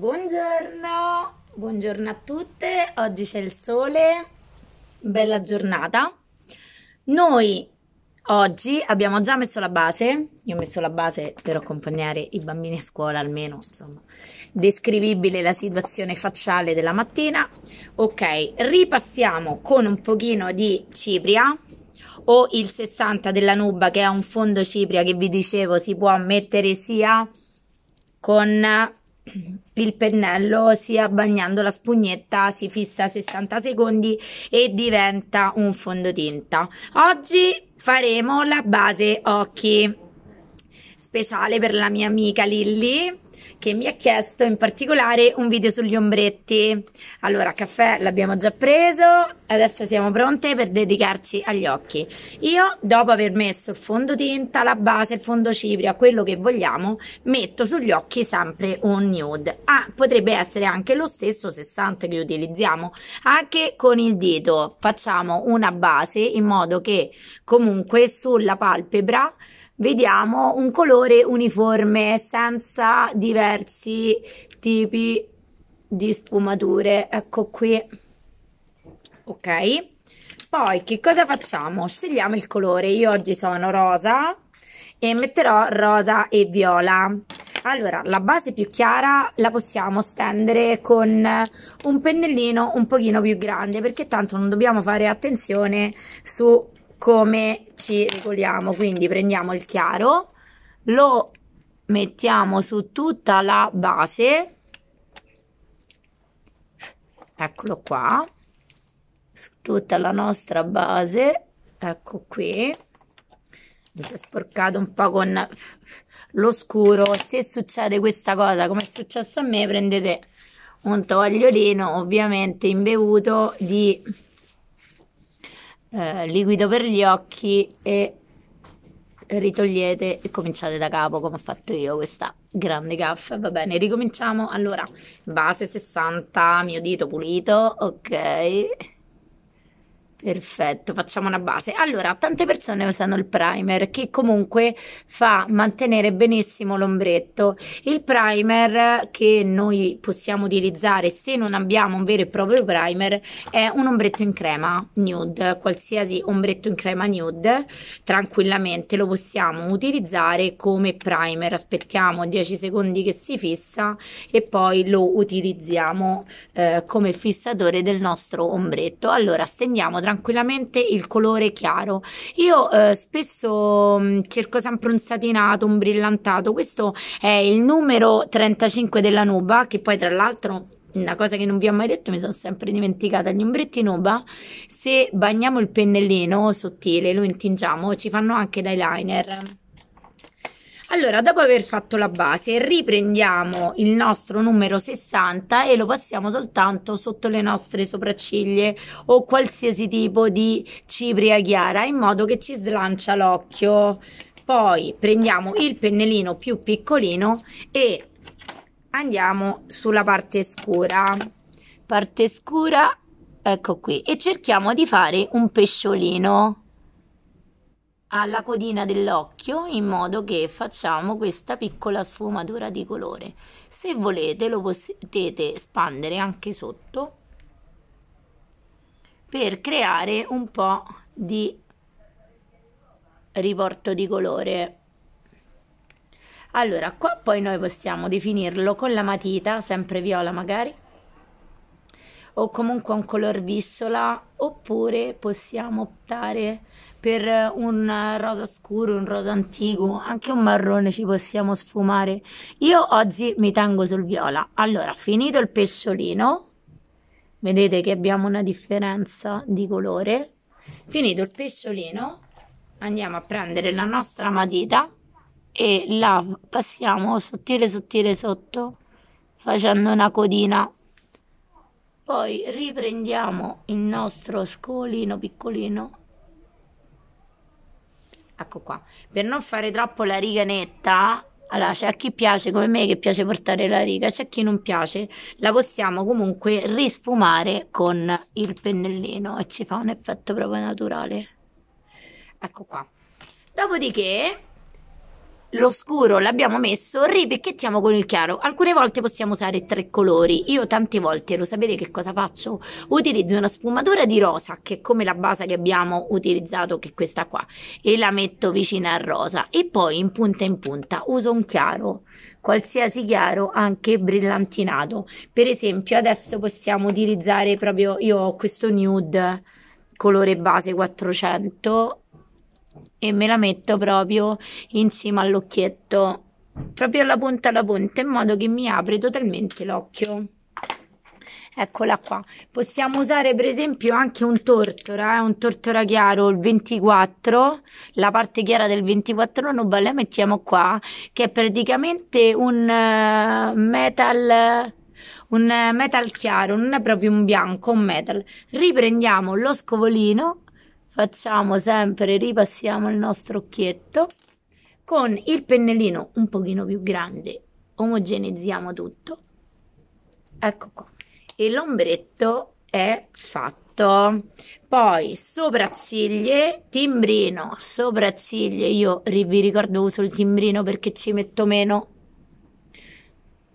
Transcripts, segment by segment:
Buongiorno, buongiorno a tutte, oggi c'è il sole, bella giornata. Noi oggi abbiamo già messo la base, io ho messo la base per accompagnare i bambini a scuola almeno, insomma, descrivibile la situazione facciale della mattina. Ok, ripassiamo con un pochino di cipria o il 60 della Nuba che è un fondo cipria che vi dicevo si può mettere sia con il pennello sia bagnando la spugnetta si fissa 60 secondi e diventa un fondotinta oggi faremo la base occhi speciale per la mia amica Lilly che mi ha chiesto in particolare un video sugli ombretti. Allora, caffè l'abbiamo già preso, adesso siamo pronte per dedicarci agli occhi. Io, dopo aver messo il fondotinta, la base, il fondo cipria, quello che vogliamo, metto sugli occhi sempre un nude. Ah, potrebbe essere anche lo stesso 60 che utilizziamo, anche con il dito. Facciamo una base in modo che comunque sulla palpebra vediamo un colore uniforme senza diversi tipi di sfumature ecco qui ok poi che cosa facciamo scegliamo il colore io oggi sono rosa e metterò rosa e viola allora la base più chiara la possiamo stendere con un pennellino un pochino più grande perché tanto non dobbiamo fare attenzione su come ci regoliamo. Quindi prendiamo il chiaro, lo mettiamo su tutta la base, eccolo qua, su tutta la nostra base, ecco qui, mi si è sporcato un po' con lo scuro se succede questa cosa come è successo a me prendete un tovagliolino ovviamente imbevuto di eh, liquido per gli occhi e ritogliete e cominciate da capo come ho fatto io questa grande gaffa va bene ricominciamo allora base 60 mio dito pulito ok Perfetto, facciamo una base. Allora, tante persone usano il primer che comunque fa mantenere benissimo l'ombretto. Il primer che noi possiamo utilizzare se non abbiamo un vero e proprio primer è un ombretto in crema nude, qualsiasi ombretto in crema nude, tranquillamente lo possiamo utilizzare come primer. Aspettiamo 10 secondi che si fissa e poi lo utilizziamo eh, come fissatore del nostro ombretto. Allora, stendiamo tranquillamente tranquillamente il colore chiaro. Io eh, spesso mh, mm, cerco sempre un satinato, un brillantato. Questo è il numero 35 della Nuba, che poi tra l'altro una cosa che non vi ho mai detto, mi sono sempre dimenticata, gli ombretti nuba, se bagniamo il pennellino sottile, lo intingiamo, ci fanno anche l'eyeliner. Allora, dopo aver fatto la base, riprendiamo il nostro numero 60 e lo passiamo soltanto sotto le nostre sopracciglia o qualsiasi tipo di cipria chiara in modo che ci slancia l'occhio. Poi prendiamo il pennellino più piccolino e andiamo sulla parte scura. Parte scura, ecco qui, e cerchiamo di fare un pesciolino alla codina dell'occhio in modo che facciamo questa piccola sfumatura di colore se volete lo potete espandere anche sotto per creare un po' di riporto di colore allora qua poi noi possiamo definirlo con la matita sempre viola magari o comunque un color vissola oppure possiamo optare per eh, un rosa scuro, un rosa antico, anche un marrone ci possiamo sfumare. Io oggi mi tengo sul viola. Allora, finito il pesciolino, vedete che abbiamo una differenza di colore. Finito il pesciolino, andiamo a prendere la nostra matita e la passiamo sottile sottile sotto facendo una codina poi riprendiamo il nostro scolino piccolino Ecco qua. Per non fare troppo la riga netta, allora c'è a chi piace come me che piace portare la riga, c'è a chi non piace, la possiamo comunque risfumare con il pennellino e ci fa un effetto proprio naturale. Ecco qua. Dopodiché lo scuro l'abbiamo messo, ripicchettiamo con il chiaro. Alcune volte possiamo usare tre colori. Io tante volte, lo sapete che cosa faccio? Utilizzo una sfumatura di rosa, che è come la base che abbiamo utilizzato, che è questa qua, e la metto vicina al rosa. E poi in punta in punta uso un chiaro, qualsiasi chiaro, anche brillantinato. Per esempio adesso possiamo utilizzare proprio, io ho questo nude colore base 400 e me la metto proprio in cima all'occhietto, proprio alla punta alla punta, in modo che mi apre totalmente l'occhio. Eccola qua. Possiamo usare per esempio anche un tortora, eh? un tortora chiaro, il 24, la parte chiara del 24 non nuba la mettiamo qua, che è praticamente un uh, metal un eh, metal chiaro, non è proprio un bianco, un metal. Riprendiamo lo scovolino facciamo sempre, ripassiamo il nostro occhietto con il pennellino un pochino più grande, omogenizziamo tutto, ecco qua, e l'ombretto è fatto. Poi sopracciglie, timbrino, sopracciglie, io vi ricordo uso il timbrino perché ci metto meno,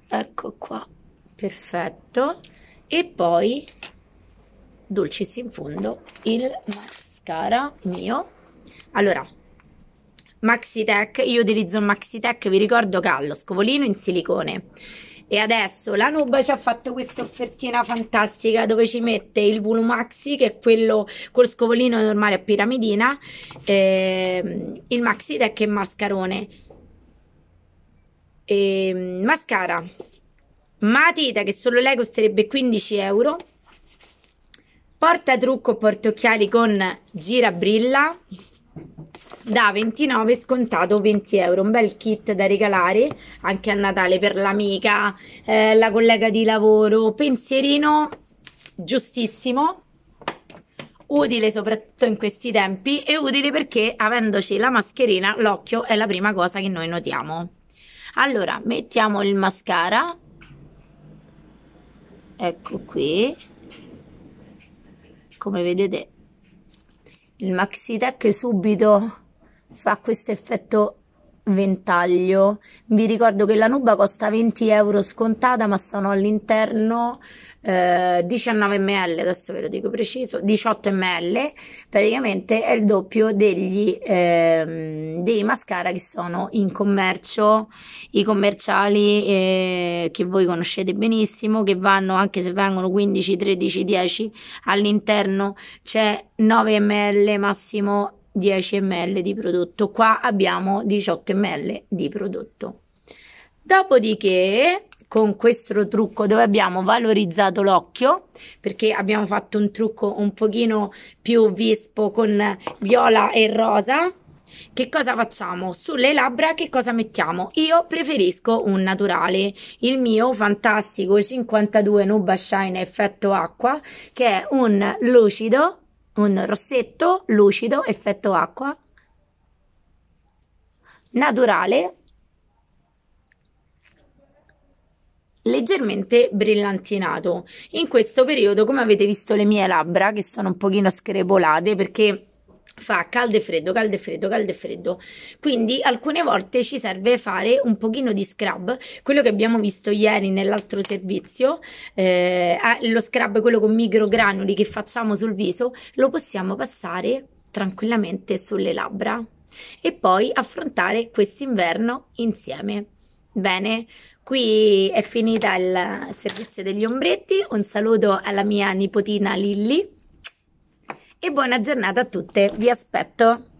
ecco qua, perfetto, e poi dolcis in fondo il mascara mio. Allora, Maxitech, io utilizzo un Maxitech, vi ricordo che ha lo scovolino in silicone. E adesso la Nuba ci ha fatto questa offertina fantastica dove ci mette il Volumaxi che è quello col scovolino normale a piramidina, ehm, il Maxitech e mascarone. E, ehm, mascara matita che solo lei costerebbe 15 euro Porta trucco portocchiali con girabrilla da 29 scontato 20 euro un bel kit da regalare anche a Natale per l'amica eh, la collega di lavoro pensierino giustissimo utile soprattutto in questi tempi e utile perché avendoci la mascherina l'occhio è la prima cosa che noi notiamo allora mettiamo il mascara ecco qui come vedete il maxi tech subito fa questo effetto ventaglio. Vi ricordo che la nuba costa 20 euro scontata, ma sono all'interno eh, 19 ml, adesso ve lo dico preciso, 18 ml, praticamente è il doppio degli, eh, dei mascara che sono in commercio, i commerciali eh, che voi conoscete benissimo, che vanno anche se vengono 15, 13, 10, all'interno c'è 9 ml massimo 10 ml di prodotto, qua abbiamo 18 ml di prodotto. Dopodiché con questo trucco dove abbiamo valorizzato l'occhio perché abbiamo fatto un trucco un pochino più vispo con viola e rosa che cosa facciamo? Sulle labbra che cosa mettiamo? Io preferisco un naturale, il mio fantastico 52 Nuba Shine effetto acqua che è un lucido un rossetto lucido, effetto acqua, naturale, leggermente brillantinato. In questo periodo, come avete visto, le mie labbra che sono un pochino screpolate perché fa caldo e freddo, caldo e freddo, caldo e freddo. Quindi alcune volte ci serve fare un pochino di scrub, quello che abbiamo visto ieri nell'altro servizio, eh, ah, lo scrub, quello con microgranuli che facciamo sul viso, lo possiamo passare tranquillamente sulle labbra e poi affrontare quest'inverno insieme. Bene, qui è finita il servizio degli ombretti, un saluto alla mia nipotina Lilly e buona giornata a tutte, vi aspetto!